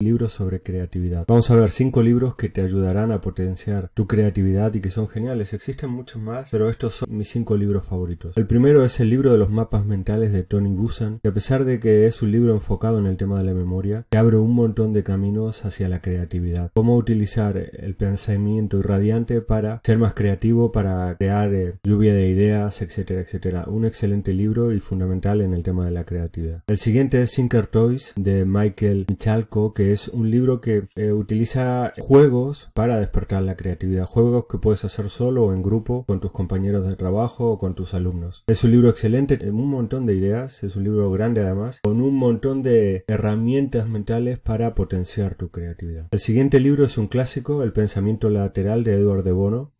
libros sobre creatividad. Vamos a ver cinco libros que te ayudarán a potenciar tu creatividad y que son geniales. Existen muchos más, pero estos son mis cinco libros favoritos. El primero es el libro de los mapas mentales de Tony Busan, que a pesar de que es un libro enfocado en el tema de la memoria, te abre un montón de caminos hacia la creatividad. Cómo utilizar el pensamiento irradiante para ser más creativo, para crear eh, lluvia de ideas, etcétera, etcétera. Un excelente libro y fundamental en el tema de la creatividad. El siguiente es Sinker Toys de Michael Michalko, que es un libro que eh, utiliza juegos para despertar la creatividad, juegos que puedes hacer solo o en grupo con tus compañeros de trabajo o con tus alumnos. Es un libro excelente, un montón de ideas, es un libro grande además, con un montón de herramientas mentales para potenciar tu creatividad. El siguiente libro es un clásico, El pensamiento lateral de Edward de Bono,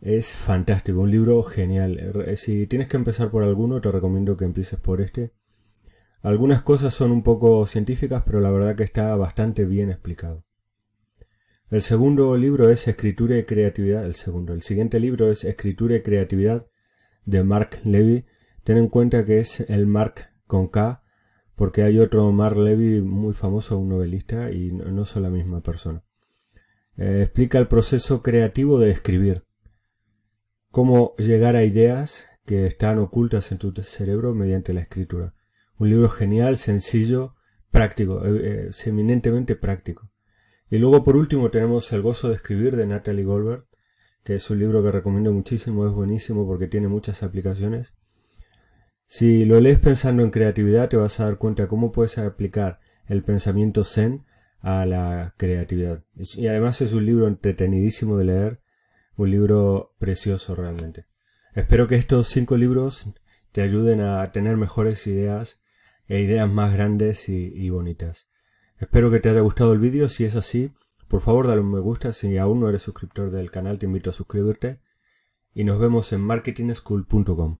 es fantástico, un libro genial. Si tienes que empezar por alguno, te recomiendo que empieces por este. Algunas cosas son un poco científicas, pero la verdad que está bastante bien explicado. El segundo libro es Escritura y Creatividad. El segundo. El siguiente libro es Escritura y Creatividad de Mark Levy. Ten en cuenta que es el Mark con K, porque hay otro Mark Levy muy famoso, un novelista, y no son la misma persona. Eh, explica el proceso creativo de escribir. Cómo llegar a ideas que están ocultas en tu cerebro mediante la escritura. Un libro genial, sencillo, práctico, eh, eh, eminentemente práctico. Y luego por último tenemos El gozo de escribir de Natalie Goldberg, que es un libro que recomiendo muchísimo, es buenísimo porque tiene muchas aplicaciones. Si lo lees pensando en creatividad te vas a dar cuenta cómo puedes aplicar el pensamiento zen a la creatividad. Y además es un libro entretenidísimo de leer, un libro precioso realmente. Espero que estos cinco libros te ayuden a tener mejores ideas e ideas más grandes y, bonitas. Espero que te haya gustado el vídeo, si es así, por favor dale un me gusta, si aún no eres suscriptor del canal te invito a suscribirte y nos vemos en marketingschool.com.